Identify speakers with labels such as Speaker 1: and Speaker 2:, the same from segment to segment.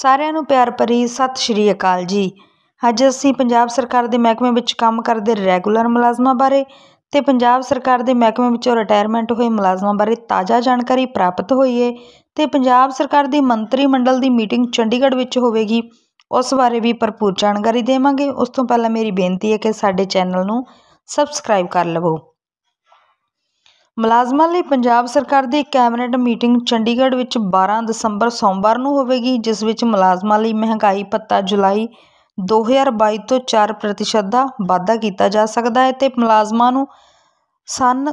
Speaker 1: ਸਾਰਿਆਂ ਨੂੰ ਪਿਆਰ ਭਰੀ ਸਤਿ ਸ਼੍ਰੀ ਅਕਾਲ ਜੀ ਅੱਜ ਅਸੀਂ ਪੰਜਾਬ ਸਰਕਾਰ ਦੇ ਮਹਿਕਮੇ ਵਿੱਚ ਕੰਮ ਕਰਦੇ ਰੈਗੂਲਰ ਮੁਲਾਜ਼ਮਾਂ ਬਾਰੇ ਤੇ ਪੰਜਾਬ ਸਰਕਾਰ ਦੇ ਮਹਿਕਮੇ ਵਿੱਚੋਂ ਰਿਟਾਇਰਮੈਂਟ ਹੋਏ ਮੁਲਾਜ਼ਮਾਂ ਬਾਰੇ ਤਾਜ਼ਾ ਜਾਣਕਾਰੀ ਪ੍ਰਾਪਤ ਹੋਈ ਹੈ ਤੇ ਪੰਜਾਬ ਸਰਕਾਰ ਦੀ ਮੰਤਰੀ ਮੰਡਲ ਦੀ ਮੀਟਿੰਗ ਚੰਡੀਗੜ੍ਹ ਵਿੱਚ ਹੋਵੇਗੀ ਉਸ ਬਾਰੇ ਵੀ ਭਰਪੂਰ ਜਾਣਕਾਰੀ ਦੇਵਾਂਗੇ ਉਸ ਤੋਂ ਪਹਿਲਾਂ ਮੇਰੀ ਬੇਨਤੀ ਹੈ ਕਿ ਸਾਡੇ ਚੈਨਲ ਨੂੰ ਸਬਸਕ੍ਰਾਈਬ ਕਰ ਲਵੋ ਮੁਲਾਜ਼ਮਾਂ ਲਈ ਪੰਜਾਬ ਸਰਕਾਰ ਦੀ ਕੈਬਨਿਟ ਮੀਟਿੰਗ ਚੰਡੀਗੜ੍ਹ ਵਿੱਚ 12 ਦਸੰਬਰ ਸੋਮਵਾਰ ਨੂੰ ਹੋਵੇਗੀ ਜਿਸ ਵਿੱਚ ਮੁਲਾਜ਼ਮਾਂ ਲਈ ਮਹਿੰਗਾਈ ਭੱਤਾ ਜੁਲਾਈ 2022 ਤੋਂ 4% ਦਾ ਵਾਧਾ ਕੀਤਾ ਜਾ ਸਕਦਾ ਹੈ ਤੇ ਮੁਲਾਜ਼ਮਾਂ ਨੂੰ ਸਨ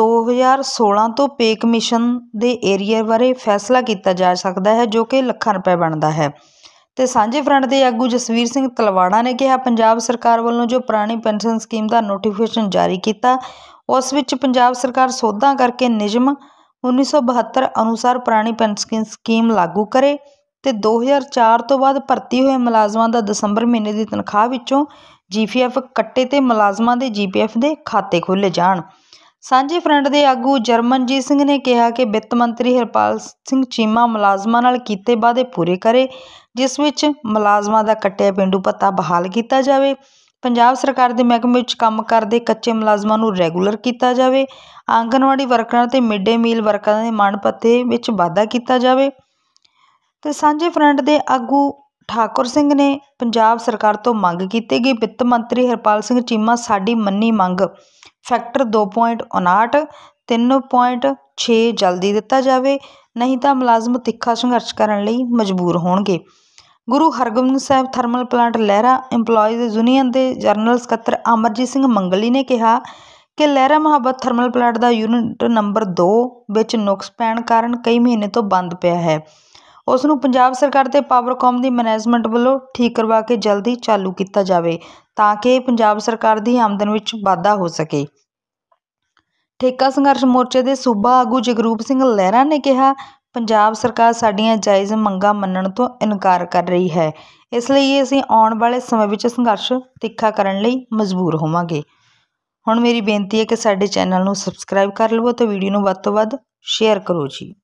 Speaker 1: 2016 ਤੋਂ ਪੇ ਕਮਿਸ਼ਨ ਦੇ ਏਰੀਆ ਬਾਰੇ ਫੈਸਲਾ ਕੀਤਾ ਜਾ ਸਕਦਾ ਹੈ ਜੋ ਕਿ ਲੱਖਾਂ ਰੁਪਏ ਬਣਦਾ ਹੈ ਤੇ ਸਾਂਝੇ ਫਰੰਟ ਦੇ ਆਗੂ ਜਸਵੀਰ ਸਿੰਘ ਤਲਵਾੜਾ ਨੇ ਕਿਹਾ ਪੰਜਾਬ ਸਰਕਾਰ ਵੱਲੋਂ ਜੋ ਪੁਰਾਣੀ ਪੈਨਸ਼ਨ ਸਕੀਮ ਦਾ ਨੋਟੀਫਿਕੇਸ਼ਨ ਜਾਰੀ ਕੀਤਾ ਉਸ ਵਿੱਚ ਪੰਜਾਬ ਸਰਕਾਰ ਸੋਧਾਂ ਕਰਕੇ ਨਿਯਮ 1972 ਅਨੁਸਾਰ ਪੁਰਾਣੀ ਪੈਨਸ਼ਨ ਸਕੀਮ ਲਾਗੂ ਕਰੇ ਤੇ 2004 ਤੋਂ ਬਾਅਦ ਭਰਤੀ ਹੋਏ ਮੁਲਾਜ਼ਮਾਂ ਦਾ ਦਸੰਬਰ ਮਹੀਨੇ ਦੀ ਤਨਖਾਹ ਵਿੱਚੋਂ ਜੀਪੀਐਫ ਕੱਟੇ ਤੇ ਮੁਲਾਜ਼ਮਾਂ ਦੇ ਜੀਪੀਐਫ ਦੇ ਖਾਤੇ ਖੋਲੇ ਜਾਣ ਸਾਂਝੇ ਫਰੰਟ ਦੇ ਆਗੂ ਜਰਮਨਜੀਤ ਸਿੰਘ ਨੇ ਕਿਹਾ ਕਿ ਵਿੱਤ ਮੰਤਰੀ ਹਰਪਾਲ ਸਿੰਘ ਚੀਮਾ ਮੁਲਾਜ਼ਮਾਂ ਨਾਲ ਕੀਤੇ ਵਾਅਦੇ ਪੂਰੇ ਕਰੇ ਜਿਸ ਵਿੱਚ ਮੁਲਾਜ਼ਮਾਂ ਦਾ ਕੱਟਿਆ ਪਿੰਡੂ ਭੱਤਾ ਬਹਾਲ ਕੀਤਾ ਜਾਵੇ ਪੰਜਾਬ ਸਰਕਾਰ ਦੇ ਮਹਿਕਮੇ ਵਿੱਚ ਕੰਮ ਕਰਦੇ ਕੱਚੇ ਮੁਲਾਜ਼ਮਾਂ ਨੂੰ ਰੈਗੂਲਰ ਕੀਤਾ ਜਾਵੇ ਆਂਗਨਵਾੜੀ ਵਰਕਰਾਂ ਤੇ ਮਿੱਡੇ ਮੀਲ ਵਰਕਰਾਂ ਦੇ ਮਾਨ ਪੱਤੇ ਵਿੱਚ ਵਾਧਾ ਕੀਤਾ ਜਾਵੇ ਤੇ ਸਾਂਝੇ ਫਰੰਟ ਦੇ ਆਗੂ ਠਾਕੁਰ ਸਿੰਘ ਨੇ ਪੰਜਾਬ ਸਰਕਾਰ ਤੋਂ ਮੰਗ ਕੀਤੀ ਗਈ ਵਿੱਤ ਮੰਤਰੀ ਹਰਪਾਲ ਸਿੰਘ ਚੀਮਾ ਸਾਡੀ ਮੰਨੀ ਮੰਗ ਫੈਕਟਰ ਦੋ ਪੁਆਇੰਟ ਉਨਾਹਠ ਤਿੰਨ ਪੁਆਇੰਟ ਛੇ ਜਲਦੀ ਦਿੱਤਾ ਜਾਵੇ ਨਹੀਂ ਤਾਂ ਮੁਲਾਜ਼ਮ ਤਿੱਖਾ ਸੰਘਰਸ਼ ਕਰਨ ਲਈ ਮਜਬੂਰ ਹੋਣਗੇ Guru Hargobind Sahib thermal plant Lehra EMPLOYEES union ਦੇ ਜਰਨਲ ਸਕੱਤਰ ਅਮਰਜੀਤ ਸਿੰਘ ਮੰਗਲੀ ਨੇ ਕਿਹਾ ਕਿ ਲਹਿਰਾ ਮਹਾਬਤ ਥਰਮਲ ਪਲਾਂਟ ਦਾ ਯੂਨਿਟ ਨੰਬਰ 2 ਵਿੱਚ ਨੁਕਸ ਪੈਣ ਕਾਰਨ ਕਈ ਮਹੀਨੇ ਤੋਂ ਬੰਦ ਪਿਆ ਹੈ ਉਸ ਨੂੰ ਪੰਜਾਬ ਸਰਕਾਰ ਤੇ ਪਾਵਰਕਾਮ ਦੀ ਮੈਨੇਜਮੈਂਟ ਵੱਲੋਂ ਠੀਕ ਕਰਵਾ ਕੇ ਜਲਦੀ ਚਾਲੂ ਕੀਤਾ ਜਾਵੇ ਤਾਂ ਕਿ ਪੰਜਾਬ ਸਰਕਾਰ ਦੀ ਆਮਦਨ ਵਿੱਚ ਵਾਧਾ ਹੋ ਸਕੇ ਠੇਕਾ ਸੰਘਰਸ਼ ਮੋਰਚੇ ਦੇ ਸੂਬਾ ਆਗੂ ਜਗਰੂਪ ਸਿੰਘ ਲਹਿਰਾ ਨੇ ਕਿਹਾ ਪੰਜਾਬ ਸਰਕਾਰ ਸਾਡੀਆਂ ਜਾਇਜ਼ ਮੰਗਾਂ ਮੰਨਣ ਤੋਂ ਇਨਕਾਰ ਕਰ ਰਹੀ ਹੈ ਇਸ ਲਈ ਅਸੀਂ ਆਉਣ ਵਾਲੇ ਸਮੇਂ ਵਿੱਚ ਸੰਘਰਸ਼ ਤਿੱਖਾ ਕਰਨ ਲਈ ਮਜਬੂਰ ਹੋਵਾਂਗੇ ਹੁਣ ਮੇਰੀ ਬੇਨਤੀ ਹੈ ਕਿ ਸਾਡੇ ਚੈਨਲ ਨੂੰ ਸਬਸਕ੍ਰਾਈਬ ਕਰ ਲਵੋ ਤੇ ਵੀਡੀਓ ਨੂੰ ਵੱਧ ਤੋਂ ਵੱਧ ਸ਼ੇਅਰ ਕਰੋ ਜੀ